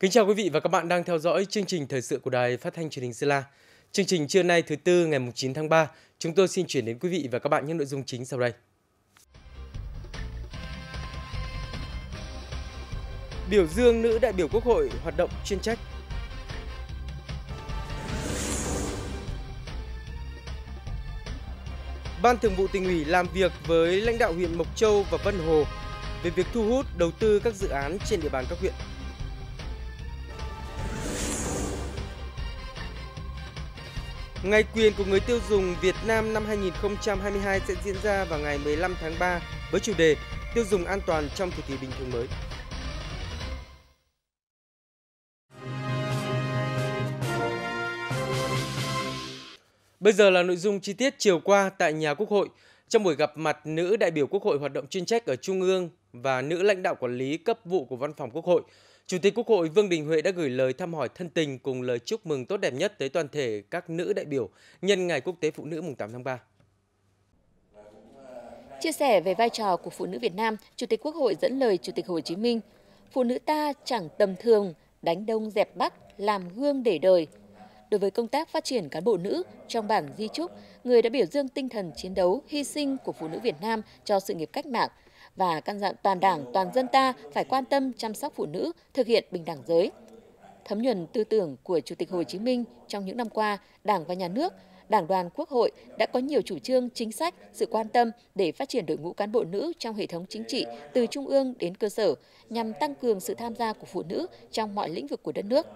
Kính chào quý vị và các bạn đang theo dõi chương trình thời sự của Đài Phát thanh Truyền hình Sơn La. Chương trình trưa nay thứ tư ngày 9 tháng 3, chúng tôi xin chuyển đến quý vị và các bạn những nội dung chính sau đây. Biểu dương nữ đại biểu Quốc hội hoạt động chuyên trách. Ban Thường vụ tỉnh ủy làm việc với lãnh đạo huyện Mộc Châu và Vân Hồ về việc thu hút đầu tư các dự án trên địa bàn các huyện. Ngày quyền của người tiêu dùng Việt Nam năm 2022 sẽ diễn ra vào ngày 15 tháng 3 với chủ đề Tiêu dùng an toàn trong thời kỳ bình thường mới. Bây giờ là nội dung chi tiết chiều qua tại nhà Quốc hội. Trong buổi gặp mặt nữ đại biểu Quốc hội hoạt động chuyên trách ở Trung ương và nữ lãnh đạo quản lý cấp vụ của Văn phòng Quốc hội, Chủ tịch Quốc hội Vương Đình Huệ đã gửi lời thăm hỏi thân tình cùng lời chúc mừng tốt đẹp nhất tới toàn thể các nữ đại biểu nhân ngày Quốc tế Phụ nữ mùng 8 tháng 3. Chia sẻ về vai trò của phụ nữ Việt Nam, Chủ tịch Quốc hội dẫn lời Chủ tịch Hồ Chí Minh, phụ nữ ta chẳng tầm thường, đánh đông dẹp bắc, làm gương để đời. Đối với công tác phát triển cán bộ nữ, trong bản di chúc, người đã biểu dương tinh thần chiến đấu, hy sinh của phụ nữ Việt Nam cho sự nghiệp cách mạng, và căn dặn toàn đảng, toàn dân ta phải quan tâm chăm sóc phụ nữ, thực hiện bình đẳng giới. Thấm nhuần tư tưởng của Chủ tịch Hồ Chí Minh trong những năm qua, Đảng và Nhà nước, Đảng đoàn Quốc hội đã có nhiều chủ trương, chính sách, sự quan tâm để phát triển đội ngũ cán bộ nữ trong hệ thống chính trị từ trung ương đến cơ sở nhằm tăng cường sự tham gia của phụ nữ trong mọi lĩnh vực của đất nước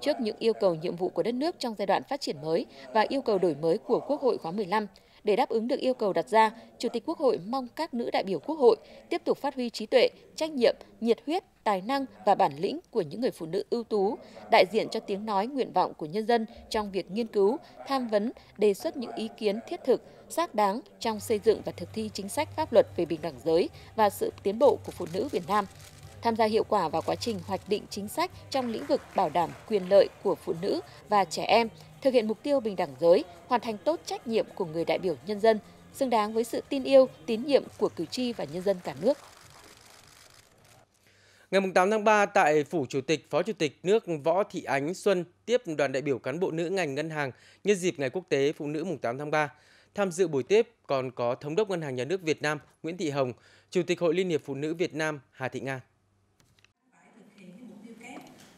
trước những yêu cầu nhiệm vụ của đất nước trong giai đoạn phát triển mới và yêu cầu đổi mới của Quốc hội khóa 15, để đáp ứng được yêu cầu đặt ra, Chủ tịch Quốc hội mong các nữ đại biểu Quốc hội tiếp tục phát huy trí tuệ, trách nhiệm, nhiệt huyết, tài năng và bản lĩnh của những người phụ nữ ưu tú, đại diện cho tiếng nói nguyện vọng của nhân dân trong việc nghiên cứu, tham vấn, đề xuất những ý kiến thiết thực, xác đáng trong xây dựng và thực thi chính sách pháp luật về bình đẳng giới và sự tiến bộ của phụ nữ Việt Nam tham gia hiệu quả vào quá trình hoạch định chính sách trong lĩnh vực bảo đảm quyền lợi của phụ nữ và trẻ em thực hiện mục tiêu bình đẳng giới, hoàn thành tốt trách nhiệm của người đại biểu nhân dân, xứng đáng với sự tin yêu, tín nhiệm của cử tri và nhân dân cả nước. Ngày 8 tháng 3 tại Phủ Chủ tịch, Phó Chủ tịch nước Võ Thị Ánh Xuân tiếp đoàn đại biểu cán bộ nữ ngành ngân hàng nhân dịp Ngày Quốc tế Phụ nữ mùng 8 tháng 3. Tham dự buổi tiếp còn có Thống đốc Ngân hàng Nhà nước Việt Nam Nguyễn Thị Hồng, Chủ tịch Hội Liên hiệp Phụ nữ Việt Nam Hà Thị Nga.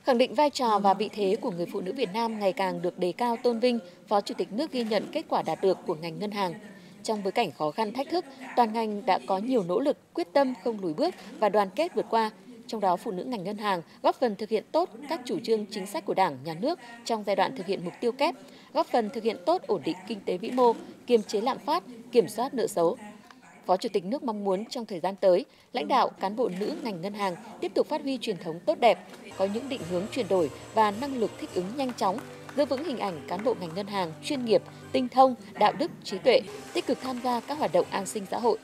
Khẳng định vai trò và vị thế của người phụ nữ Việt Nam ngày càng được đề cao tôn vinh, Phó Chủ tịch nước ghi nhận kết quả đạt được của ngành ngân hàng. Trong bối cảnh khó khăn thách thức, toàn ngành đã có nhiều nỗ lực, quyết tâm không lùi bước và đoàn kết vượt qua, trong đó phụ nữ ngành ngân hàng góp phần thực hiện tốt các chủ trương chính sách của Đảng, Nhà nước trong giai đoạn thực hiện mục tiêu kép, góp phần thực hiện tốt ổn định kinh tế vĩ mô, kiềm chế lạm phát, kiểm soát nợ xấu, Phó Chủ tịch nước mong muốn trong thời gian tới, lãnh đạo, cán bộ nữ ngành ngân hàng tiếp tục phát huy truyền thống tốt đẹp, có những định hướng chuyển đổi và năng lực thích ứng nhanh chóng, giữ vững hình ảnh cán bộ ngành ngân hàng chuyên nghiệp, tinh thông, đạo đức, trí tuệ, tích cực tham gia các hoạt động an sinh xã hội.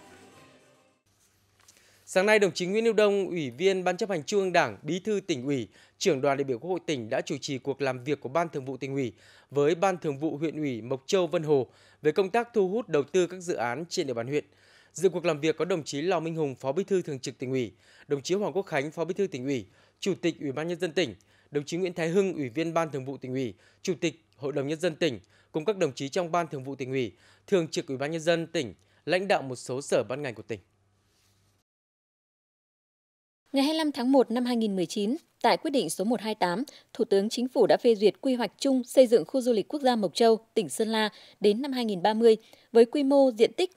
Sáng nay, đồng chí Nguyễn Hữu Đông, Ủy viên Ban chấp hành Trung ương Đảng, Bí thư tỉnh ủy, trưởng đoàn đại biểu Quốc hội tỉnh đã chủ trì cuộc làm việc của Ban Thường vụ tỉnh ủy với Ban Thường vụ huyện ủy Mộc Châu Vân Hồ về công tác thu hút đầu tư các dự án trên địa bàn huyện – Dự cuộc làm việc có đồng chí Lò Minh Hùng, Phó Bí thư Thường trực tỉnh ủy, đồng chí Hoàng Quốc Khánh, Phó Bí thư tỉnh ủy, Chủ tịch Ủy ban nhân dân tỉnh, đồng chí Nguyễn Thái Hưng, Ủy viên Ban Thường vụ tỉnh ủy, Chủ tịch Hội đồng nhân dân tỉnh cùng các đồng chí trong Ban Thường vụ tỉnh ủy, Thường trực Ủy ban nhân dân tỉnh, lãnh đạo một số sở ban ngành của tỉnh. Ngày 25 tháng 1 năm 2019, tại quyết định số 128, Thủ tướng Chính phủ đã phê duyệt quy hoạch chung xây dựng khu du lịch quốc gia Mộc Châu, tỉnh Sơn La đến năm 2030 với quy mô diện tích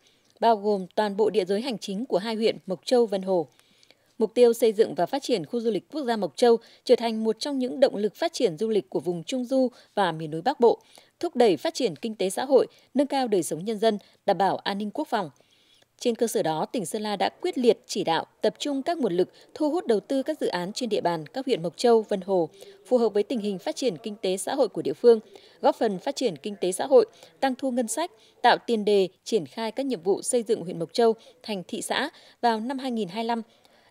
bao gồm toàn bộ địa giới hành chính của hai huyện Mộc Châu, Vân Hồ. Mục tiêu xây dựng và phát triển khu du lịch quốc gia Mộc Châu trở thành một trong những động lực phát triển du lịch của vùng Trung Du và miền núi Bắc Bộ, thúc đẩy phát triển kinh tế xã hội, nâng cao đời sống nhân dân, đảm bảo an ninh quốc phòng – trên cơ sở đó, tỉnh Sơn La đã quyết liệt chỉ đạo tập trung các nguồn lực thu hút đầu tư các dự án trên địa bàn các huyện Mộc Châu, Vân Hồ, phù hợp với tình hình phát triển kinh tế xã hội của địa phương, góp phần phát triển kinh tế xã hội, tăng thu ngân sách, tạo tiền đề triển khai các nhiệm vụ xây dựng huyện Mộc Châu thành thị xã vào năm 2025,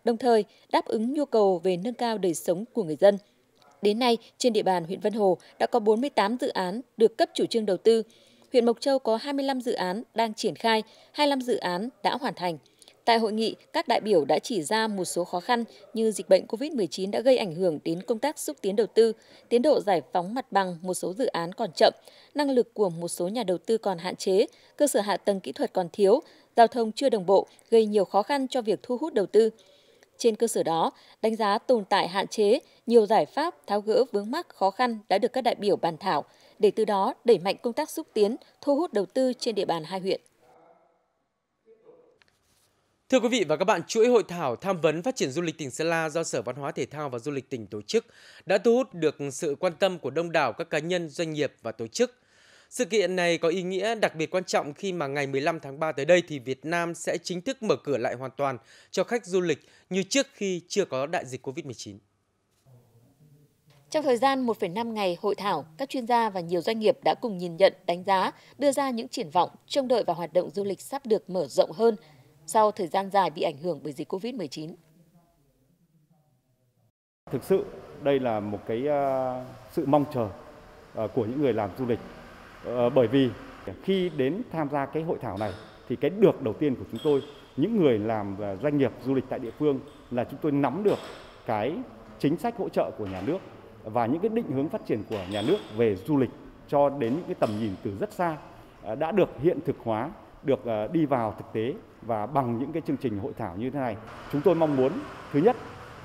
đồng thời đáp ứng nhu cầu về nâng cao đời sống của người dân. Đến nay, trên địa bàn huyện Vân Hồ đã có 48 dự án được cấp chủ trương đầu tư, huyện Mộc Châu có 25 dự án đang triển khai, 25 dự án đã hoàn thành. Tại hội nghị, các đại biểu đã chỉ ra một số khó khăn như dịch bệnh COVID-19 đã gây ảnh hưởng đến công tác xúc tiến đầu tư, tiến độ giải phóng mặt bằng một số dự án còn chậm, năng lực của một số nhà đầu tư còn hạn chế, cơ sở hạ tầng kỹ thuật còn thiếu, giao thông chưa đồng bộ gây nhiều khó khăn cho việc thu hút đầu tư. Trên cơ sở đó, đánh giá tồn tại hạn chế, nhiều giải pháp tháo gỡ vướng mắc khó khăn đã được các đại biểu bàn thảo, để từ đó đẩy mạnh công tác xúc tiến, thu hút đầu tư trên địa bàn hai huyện. Thưa quý vị và các bạn, chuỗi hội thảo tham vấn phát triển du lịch tỉnh Sơn La do Sở Văn hóa Thể thao và Du lịch tỉnh tổ chức đã thu hút được sự quan tâm của đông đảo các cá nhân, doanh nghiệp và tổ chức. Sự kiện này có ý nghĩa đặc biệt quan trọng khi mà ngày 15 tháng 3 tới đây thì Việt Nam sẽ chính thức mở cửa lại hoàn toàn cho khách du lịch như trước khi chưa có đại dịch Covid-19. Trong thời gian 1,5 ngày hội thảo, các chuyên gia và nhiều doanh nghiệp đã cùng nhìn nhận, đánh giá, đưa ra những triển vọng, trông đợi và hoạt động du lịch sắp được mở rộng hơn sau thời gian dài bị ảnh hưởng bởi dịch COVID-19. Thực sự đây là một cái ờ, sự mong chờ ờ, của những người làm du lịch ờ, bởi vì khi đến tham gia cái hội thảo này thì cái được đầu tiên của chúng tôi những người làm doanh nghiệp du lịch tại địa phương là chúng tôi nắm được cái chính sách hỗ trợ của nhà nước và những cái định hướng phát triển của nhà nước về du lịch cho đến những cái tầm nhìn từ rất xa à, đã được hiện thực hóa, được à, đi vào thực tế và bằng những cái chương trình hội thảo như thế này. Chúng tôi mong muốn thứ nhất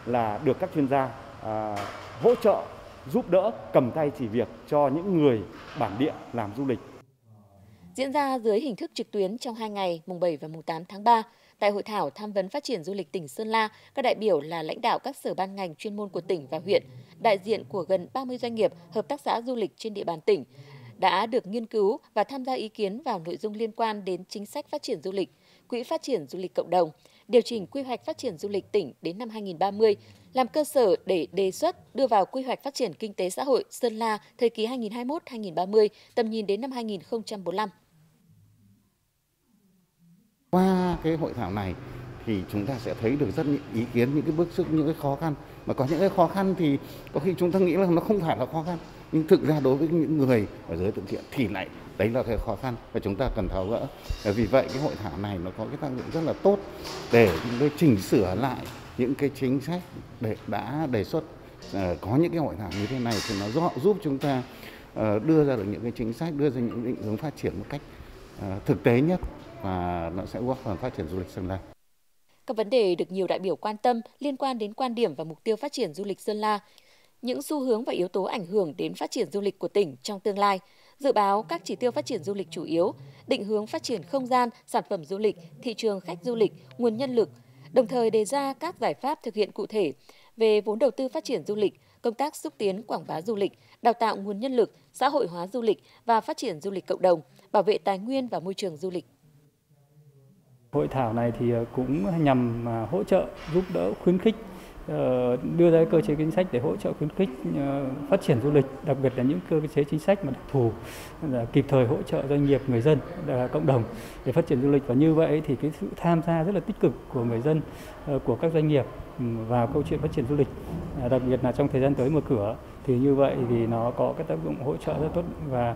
là được các chuyên gia à, hỗ trợ, giúp đỡ, cầm tay chỉ việc cho những người bản địa làm du lịch. Diễn ra dưới hình thức trực tuyến trong 2 ngày, mùng 7 và mùng 8 tháng 3, Tại hội thảo tham vấn phát triển du lịch tỉnh Sơn La, các đại biểu là lãnh đạo các sở ban ngành chuyên môn của tỉnh và huyện, đại diện của gần 30 doanh nghiệp, hợp tác xã du lịch trên địa bàn tỉnh đã được nghiên cứu và tham gia ý kiến vào nội dung liên quan đến chính sách phát triển du lịch, quỹ phát triển du lịch cộng đồng, điều chỉnh quy hoạch phát triển du lịch tỉnh đến năm 2030, làm cơ sở để đề xuất đưa vào quy hoạch phát triển kinh tế xã hội Sơn La thời kỳ 2021-2030, tầm nhìn đến năm 2045. Qua cái hội thảo này thì chúng ta sẽ thấy được rất những ý kiến những cái bước xúc những cái khó khăn mà có những cái khó khăn thì có khi chúng ta nghĩ là nó không phải là khó khăn nhưng thực ra đối với những người ở giới tự thiện thì lại đấy là cái khó khăn và chúng ta cần tháo gỡ vì vậy cái hội thảo này nó có cái tác dụng rất là tốt để chúng tôi chỉnh sửa lại những cái chính sách để đã đề xuất ờ, có những cái hội thảo như thế này thì nó giúp chúng ta ờ, đưa ra được những cái chính sách đưa ra những định hướng phát triển một cách ờ, thực tế nhất và nó sẽ góp phần phát triển du lịch Sơn La. Các vấn đề được nhiều đại biểu quan tâm liên quan đến quan điểm và mục tiêu phát triển du lịch Sơn La, những xu hướng và yếu tố ảnh hưởng đến phát triển du lịch của tỉnh trong tương lai, dự báo các chỉ tiêu phát triển du lịch chủ yếu, định hướng phát triển không gian, sản phẩm du lịch, thị trường khách du lịch, nguồn nhân lực, đồng thời đề ra các giải pháp thực hiện cụ thể về vốn đầu tư phát triển du lịch, công tác xúc tiến quảng bá du lịch, đào tạo nguồn nhân lực, xã hội hóa du lịch và phát triển du lịch cộng đồng, bảo vệ tài nguyên và môi trường du lịch Hội thảo này thì ờ, cũng nhằm à, hỗ trợ, giúp đỡ, khuyến khích ờ, đưa ra cơ chế chính sách để hỗ trợ khuyến khích ờ, phát triển du lịch, đặc biệt là những cơ chế chính sách mà đặc thù kịp thời hỗ trợ doanh nghiệp, người dân, cộng đồng để phát triển du lịch và như vậy thì cái sự tham gia rất là tích cực của người dân, của các doanh nghiệp ừ, vào câu chuyện phát triển du lịch, à, đặc biệt là trong thời gian tới mở cửa thì như vậy thì nó có cái tác dụng hỗ trợ rất tốt và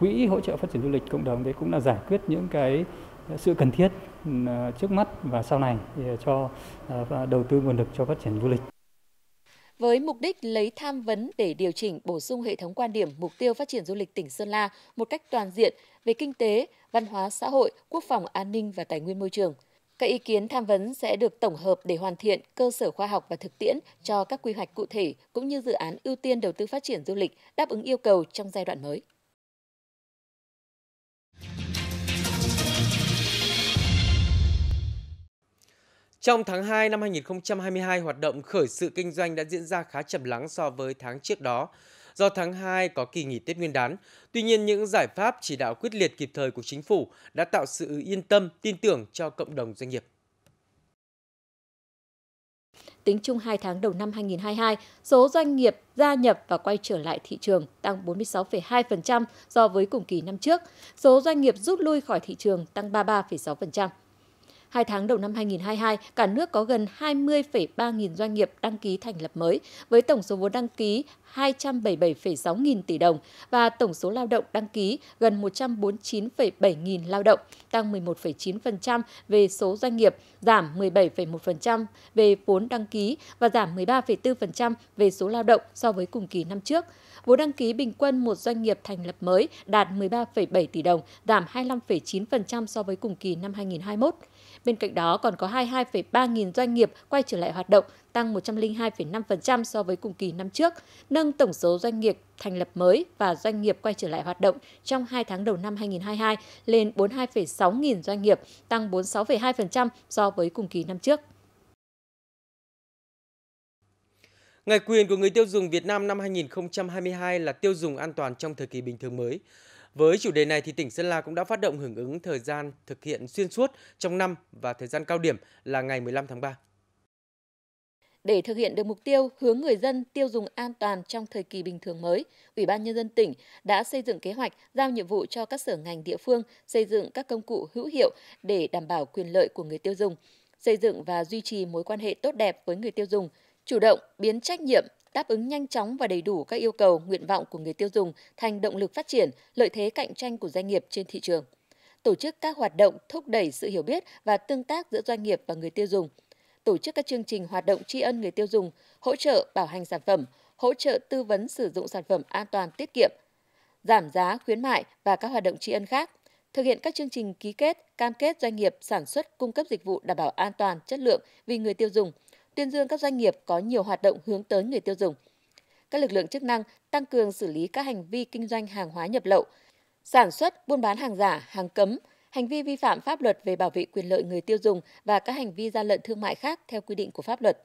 quỹ hỗ trợ phát triển du lịch cộng đồng đấy cũng là giải quyết những cái sự cần thiết ừ, trước mắt và sau này cho à, đầu tư nguồn lực cho phát triển du lịch. Với mục đích lấy tham vấn để điều chỉnh bổ sung hệ thống quan điểm mục tiêu phát triển du lịch tỉnh Sơn La một cách toàn diện về kinh tế, văn hóa xã hội, quốc phòng an ninh và tài nguyên môi trường. Các ý kiến tham vấn sẽ được tổng hợp để hoàn thiện cơ sở khoa học và thực tiễn cho các quy hoạch cụ thể cũng như dự án ưu tiên đầu tư phát triển du lịch đáp ứng yêu cầu trong giai đoạn mới. Trong tháng 2 năm 2022, hoạt động khởi sự kinh doanh đã diễn ra khá chậm lắng so với tháng trước đó. Do tháng 2 có kỳ nghỉ Tết Nguyên đán, tuy nhiên những giải pháp chỉ đạo quyết liệt kịp thời của chính phủ đã tạo sự yên tâm, tin tưởng cho cộng đồng doanh nghiệp. Tính chung 2 tháng đầu năm 2022, số doanh nghiệp gia nhập và quay trở lại thị trường tăng 46,2% so với cùng kỳ năm trước, số doanh nghiệp rút lui khỏi thị trường tăng 33,6%. Hai tháng đầu năm 2022, cả nước có gần 20,3 nghìn doanh nghiệp đăng ký thành lập mới, với tổng số vốn đăng ký 277,6 nghìn tỷ đồng và tổng số lao động đăng ký gần 149,7 nghìn lao động, tăng 11,9% về số doanh nghiệp, giảm 17,1% về vốn đăng ký và giảm 13,4% về số lao động so với cùng kỳ năm trước. Vốn đăng ký bình quân một doanh nghiệp thành lập mới đạt 13,7 tỷ đồng, giảm 25,9% so với cùng kỳ năm 2021. Bên cạnh đó còn có 22,3 nghìn doanh nghiệp quay trở lại hoạt động, tăng 102,5% so với cùng kỳ năm trước, nâng tổng số doanh nghiệp thành lập mới và doanh nghiệp quay trở lại hoạt động trong 2 tháng đầu năm 2022 lên 42,6 nghìn doanh nghiệp, tăng 46,2% so với cùng kỳ năm trước. Ngày quyền của người tiêu dùng Việt Nam năm 2022 là tiêu dùng an toàn trong thời kỳ bình thường mới. Với chủ đề này thì tỉnh Sơn La cũng đã phát động hưởng ứng thời gian thực hiện xuyên suốt trong năm và thời gian cao điểm là ngày 15 tháng 3. Để thực hiện được mục tiêu hướng người dân tiêu dùng an toàn trong thời kỳ bình thường mới, Ủy ban Nhân dân tỉnh đã xây dựng kế hoạch giao nhiệm vụ cho các sở ngành địa phương xây dựng các công cụ hữu hiệu để đảm bảo quyền lợi của người tiêu dùng, xây dựng và duy trì mối quan hệ tốt đẹp với người tiêu dùng, chủ động biến trách nhiệm đáp ứng nhanh chóng và đầy đủ các yêu cầu, nguyện vọng của người tiêu dùng thành động lực phát triển, lợi thế cạnh tranh của doanh nghiệp trên thị trường. Tổ chức các hoạt động thúc đẩy sự hiểu biết và tương tác giữa doanh nghiệp và người tiêu dùng, tổ chức các chương trình hoạt động tri ân người tiêu dùng, hỗ trợ bảo hành sản phẩm, hỗ trợ tư vấn sử dụng sản phẩm an toàn tiết kiệm, giảm giá khuyến mại và các hoạt động tri ân khác, thực hiện các chương trình ký kết, cam kết doanh nghiệp sản xuất cung cấp dịch vụ đảm bảo an toàn, chất lượng vì người tiêu dùng – tuyên dương các doanh nghiệp có nhiều hoạt động hướng tới người tiêu dùng. Các lực lượng chức năng tăng cường xử lý các hành vi kinh doanh hàng hóa nhập lậu, sản xuất, buôn bán hàng giả, hàng cấm, hành vi vi phạm pháp luật về bảo vệ quyền lợi người tiêu dùng và các hành vi gian lận thương mại khác theo quy định của pháp luật.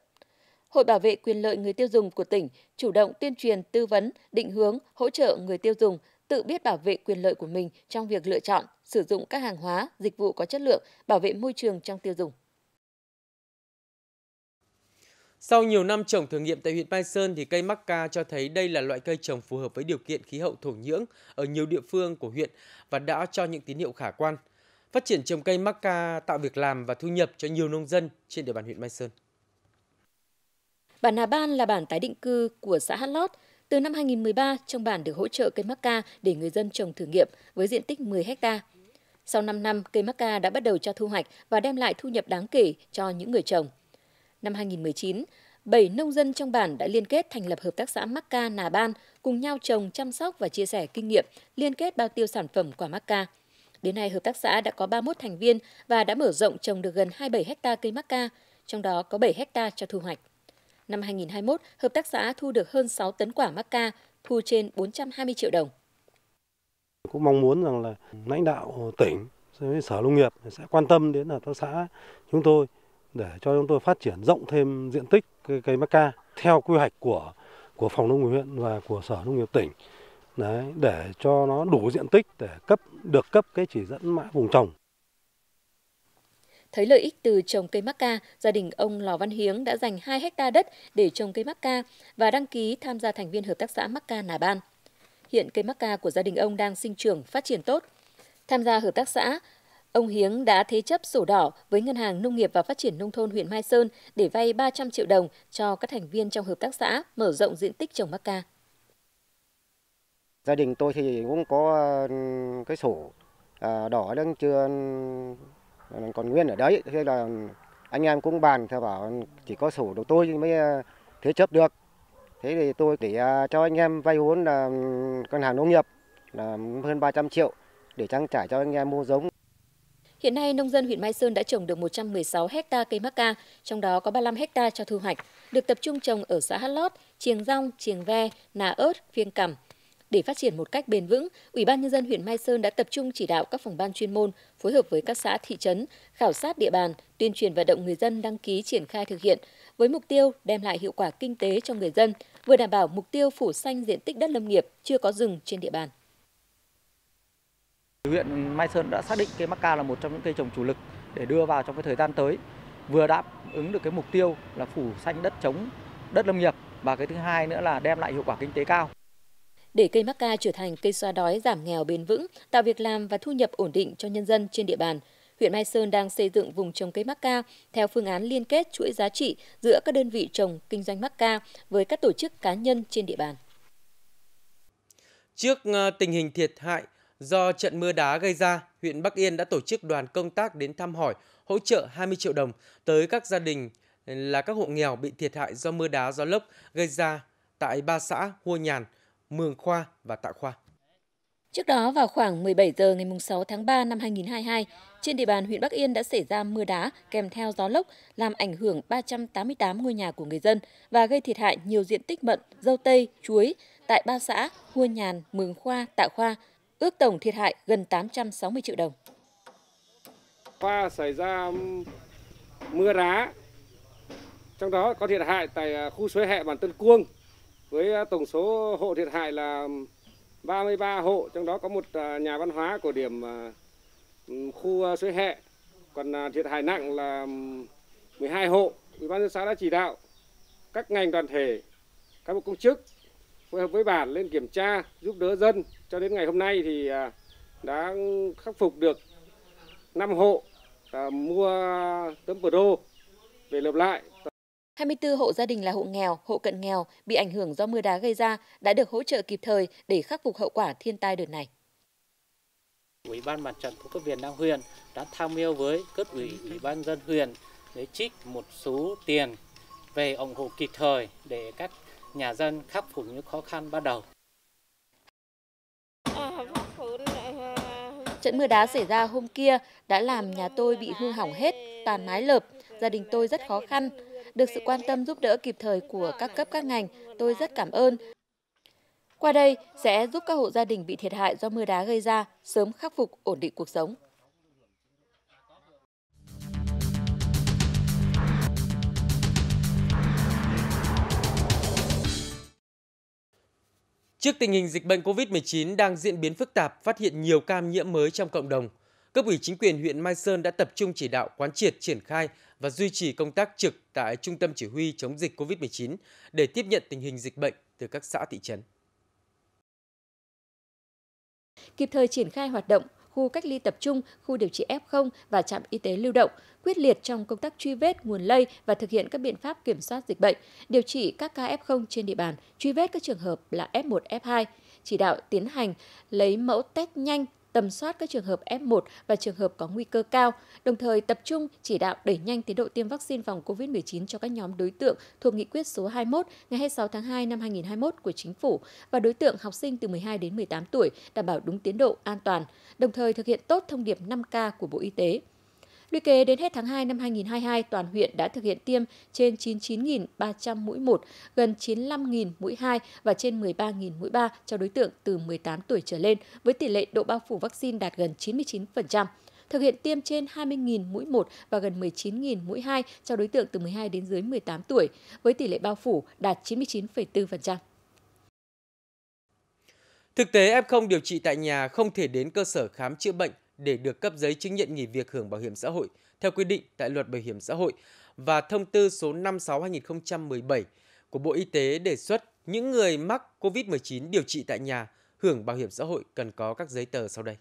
Hội bảo vệ quyền lợi người tiêu dùng của tỉnh chủ động tuyên truyền, tư vấn, định hướng, hỗ trợ người tiêu dùng tự biết bảo vệ quyền lợi của mình trong việc lựa chọn, sử dụng các hàng hóa, dịch vụ có chất lượng, bảo vệ môi trường trong tiêu dùng. Sau nhiều năm trồng thử nghiệm tại huyện Mai Sơn thì cây mắc ca cho thấy đây là loại cây trồng phù hợp với điều kiện khí hậu thổ nhưỡng ở nhiều địa phương của huyện và đã cho những tín hiệu khả quan. Phát triển trồng cây mắc ca tạo việc làm và thu nhập cho nhiều nông dân trên địa bàn huyện Mai Sơn. Bản Hà Ban là bản tái định cư của xã Hát Lót. Từ năm 2013, trong bản được hỗ trợ cây mắc ca để người dân trồng thử nghiệm với diện tích 10 hecta. Sau 5 năm, cây mắc ca đã bắt đầu cho thu hoạch và đem lại thu nhập đáng kể cho những người trồng năm 2019, 7 nông dân trong bản đã liên kết thành lập hợp tác xã mắc ca Nà Ban, cùng nhau trồng, chăm sóc và chia sẻ kinh nghiệm, liên kết bao tiêu sản phẩm quả mắc ca. Đến nay, hợp tác xã đã có 31 thành viên và đã mở rộng trồng được gần 27 hecta cây mắc ca, trong đó có 7 hecta cho thu hoạch. Năm 2021, hợp tác xã thu được hơn 6 tấn quả mắc ca, thu trên 420 triệu đồng. Cũng mong muốn rằng là lãnh đạo tỉnh, sở nông nghiệp sẽ quan tâm đến hợp tác xã chúng tôi để cho chúng tôi phát triển rộng thêm diện tích cây, cây mắc ca theo quy hoạch của của phòng nông nghiệp huyện và của sở nông nghiệp tỉnh đấy, để cho nó đủ diện tích để cấp được cấp cái chỉ dẫn mã vùng trồng. Thấy lợi ích từ trồng cây mắc ca, gia đình ông Lò Văn Hiếng đã dành 2 hecta đất để trồng cây mắc ca và đăng ký tham gia thành viên hợp tác xã mắc ca Nà Ban. Hiện cây mắc ca của gia đình ông đang sinh trưởng, phát triển tốt. Tham gia hợp tác xã, Ông Hiếng đã thế chấp sổ đỏ với Ngân hàng Nông nghiệp và Phát triển Nông thôn huyện Mai Sơn để vay 300 triệu đồng cho các thành viên trong hợp tác xã mở rộng diện tích trồng mắc ca. Gia đình tôi thì cũng có ừ, cái sổ à, đỏ đang chưa ừ, còn nguyên ở đấy. Thế là anh em cũng bàn theo bảo chỉ có sổ đầu tôi mới à, thế chấp được. Thế thì tôi để à, cho anh em vay vốn là ừ, ngân hàng nông nghiệp là hơn 300 triệu để trang trải cho anh em mua giống Hiện nay, nông dân huyện Mai Sơn đã trồng được 116 hecta cây mắc ca, trong đó có 35 hecta cho thu hoạch, được tập trung trồng ở xã Hát Lót, Chiềng Rong, Chiềng Ve, Nà ớt, Phiêng Cẩm. Để phát triển một cách bền vững, Ủy ban Nhân dân huyện Mai Sơn đã tập trung chỉ đạo các phòng ban chuyên môn phối hợp với các xã thị trấn, khảo sát địa bàn, tuyên truyền vận động người dân đăng ký triển khai thực hiện, với mục tiêu đem lại hiệu quả kinh tế cho người dân, vừa đảm bảo mục tiêu phủ xanh diện tích đất lâm nghiệp chưa có rừng trên địa bàn. Huyện Mai Sơn đã xác định cây mắc ca là một trong những cây trồng chủ lực để đưa vào trong cái thời gian tới vừa đáp ứng được cái mục tiêu là phủ xanh đất trống, đất lâm nghiệp và cái thứ hai nữa là đem lại hiệu quả kinh tế cao. Để cây mắc ca trở thành cây xoa đói giảm nghèo bền vững, tạo việc làm và thu nhập ổn định cho nhân dân trên địa bàn, huyện Mai Sơn đang xây dựng vùng trồng cây mắc ca theo phương án liên kết chuỗi giá trị giữa các đơn vị trồng kinh doanh mắc ca với các tổ chức cá nhân trên địa bàn. Trước ờ, tình hình thiệt hại Do trận mưa đá gây ra, huyện Bắc Yên đã tổ chức đoàn công tác đến thăm hỏi, hỗ trợ 20 triệu đồng tới các gia đình là các hộ nghèo bị thiệt hại do mưa đá gió lốc gây ra tại ba xã Hua Nhàn, Mường Khoa và Tạ Khoa. Trước đó vào khoảng 17 giờ ngày 6 tháng 3 năm 2022, trên địa bàn huyện Bắc Yên đã xảy ra mưa đá kèm theo gió lốc làm ảnh hưởng 388 ngôi nhà của người dân và gây thiệt hại nhiều diện tích mận, dâu tây, chuối tại ba xã Hua Nhàn, Mường Khoa, Tạ Khoa – ước tổng thiệt hại gần 860 triệu đồng. Qua xảy ra mưa đá, trong đó có thiệt hại tại à, khu suối hẹ bản Tân Cuông với à, tổng số hộ thiệt hại là 33 hộ, trong đó có một à, nhà văn hóa của điểm khu suối hẹ. Còn thiệt hại nặng là 12 hộ. Ủy ban nhân xã đã chỉ đạo các ngành đoàn thể, các bộ công chức phối hợp với bản lên kiểm tra, giúp đỡ dân cho đến ngày hôm nay thì à, đã khắc phục được 5 hộ à, mua tấm Pro về lợp lại. 24 hộ gia đình là hộ nghèo, hộ cận nghèo bị ảnh hưởng do mưa đá gây ra đã được hỗ trợ kịp thời để khắc phục hậu quả thiên tai đợt này. Ủy ban Mặt trận Tổ quốc Việt Nam huyện đã tham mưu với cấp ủy Ủy ban dân huyện để trích một số tiền về ủng hộ kịp thời để các nhà dân khắc phục những khó khăn ban đầu. Trận mưa đá xảy ra hôm kia đã làm nhà tôi bị hư hỏng hết, tàn mái lợp, gia đình tôi rất khó khăn. Được sự quan tâm giúp đỡ kịp thời của các cấp các ngành, tôi rất cảm ơn. Qua đây sẽ giúp các hộ gia đình bị thiệt hại do mưa đá gây ra sớm khắc phục ổn định cuộc sống. Trước tình hình dịch bệnh COVID-19 đang diễn biến phức tạp, phát hiện nhiều ca nhiễm mới trong cộng đồng, cấp ủy chính quyền huyện Mai Sơn đã tập trung chỉ đạo quán triệt triển khai và duy trì công tác trực tại Trung tâm Chỉ huy chống dịch COVID-19 để tiếp nhận tình hình dịch bệnh từ các xã thị trấn. Kịp thời triển khai hoạt động, khu cách ly tập trung, khu điều trị F0 và trạm y tế lưu động, quyết liệt trong công tác truy vết nguồn lây và thực hiện các biện pháp kiểm soát dịch bệnh, điều trị các ca F0 trên địa bàn, truy vết các trường hợp là F1, F2 chỉ đạo tiến hành lấy mẫu test nhanh tầm soát các trường hợp F1 và trường hợp có nguy cơ cao, đồng thời tập trung chỉ đạo đẩy nhanh tiến độ tiêm vaccine phòng COVID-19 cho các nhóm đối tượng thuộc nghị quyết số 21 ngày 26 tháng 2 năm 2021 của Chính phủ và đối tượng học sinh từ 12 đến 18 tuổi đảm bảo đúng tiến độ an toàn, đồng thời thực hiện tốt thông điệp 5K của Bộ Y tế. Lũy kế đến hết tháng 2 năm 2022, toàn huyện đã thực hiện tiêm trên 99.300 mũi 1, gần 95.000 mũi 2 và trên 13.000 mũi 3 cho đối tượng từ 18 tuổi trở lên, với tỷ lệ độ bao phủ vaccine đạt gần 99% thực hiện tiêm trên 20.000 mũi 1 và gần 19.000 mũi 2 cho đối tượng từ 12 đến dưới 18 tuổi, với tỷ lệ bao phủ đạt 99,4%. Thực tế, F0 điều trị tại nhà không thể đến cơ sở khám chữa bệnh để được cấp giấy chứng nhận nghỉ việc hưởng bảo hiểm xã hội theo quy định tại Luật Bảo hiểm xã hội và thông tư số 56/2017 của Bộ Y tế đề xuất những người mắc COVID-19 điều trị tại nhà hưởng bảo hiểm xã hội cần có các giấy tờ sau đây.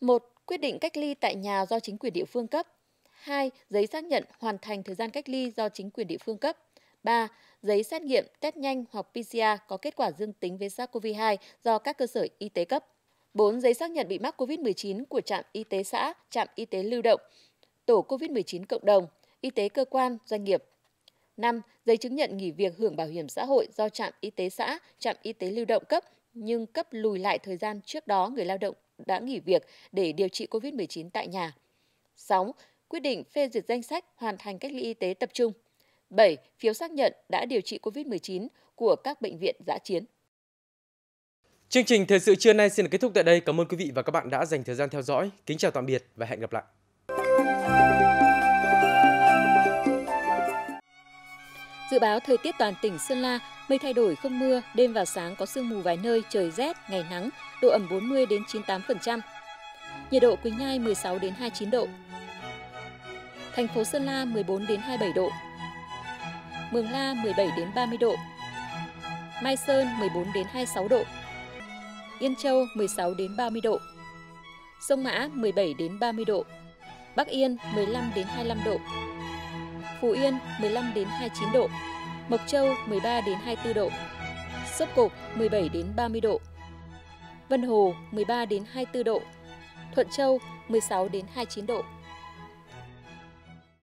một Quyết định cách ly tại nhà do chính quyền địa phương cấp. 2. Giấy xác nhận hoàn thành thời gian cách ly do chính quyền địa phương cấp. 3. Giấy xét nghiệm test nhanh hoặc PCR có kết quả dương tính với SARS-CoV-2 do các cơ sở y tế cấp. 4 giấy xác nhận bị mắc COVID-19 của trạm y tế xã, trạm y tế lưu động, tổ COVID-19 cộng đồng, y tế cơ quan, doanh nghiệp. 5. Giấy chứng nhận nghỉ việc hưởng bảo hiểm xã hội do trạm y tế xã, trạm y tế lưu động cấp nhưng cấp lùi lại thời gian trước đó người lao động đã nghỉ việc để điều trị COVID-19 tại nhà. 6. Quyết định phê duyệt danh sách hoàn thành cách ly y tế tập trung. 7. Phiếu xác nhận đã điều trị COVID-19 của các bệnh viện giã chiến. Chương trình thời sự trưa nay xin được kết thúc tại đây. Cảm ơn quý vị và các bạn đã dành thời gian theo dõi. Kính chào tạm biệt và hẹn gặp lại. Dự báo thời tiết toàn tỉnh Sơn La, mây thay đổi không mưa, đêm và sáng có sương mù vài nơi, trời rét, ngày nắng, độ ẩm 40 đến 98%. Nhiệt độ Quỳnh Nhai 16 đến 29 độ. Thành phố Sơn La 14 đến 27 độ. Mường La 17 đến 30 độ. Mai Sơn 14 đến 26 độ. Yên Châu 16 đến 30 độ. Sông Mã 17 đến 30 độ. Bắc Yên 15 đến 25 độ. Phú Yên 15 đến 29 độ. Mộc Châu 13 đến 24 độ. Sóc Cục 17 đến 30 độ. Vân Hồ 13 đến 24 độ. Thuận Châu 16 đến 29 độ.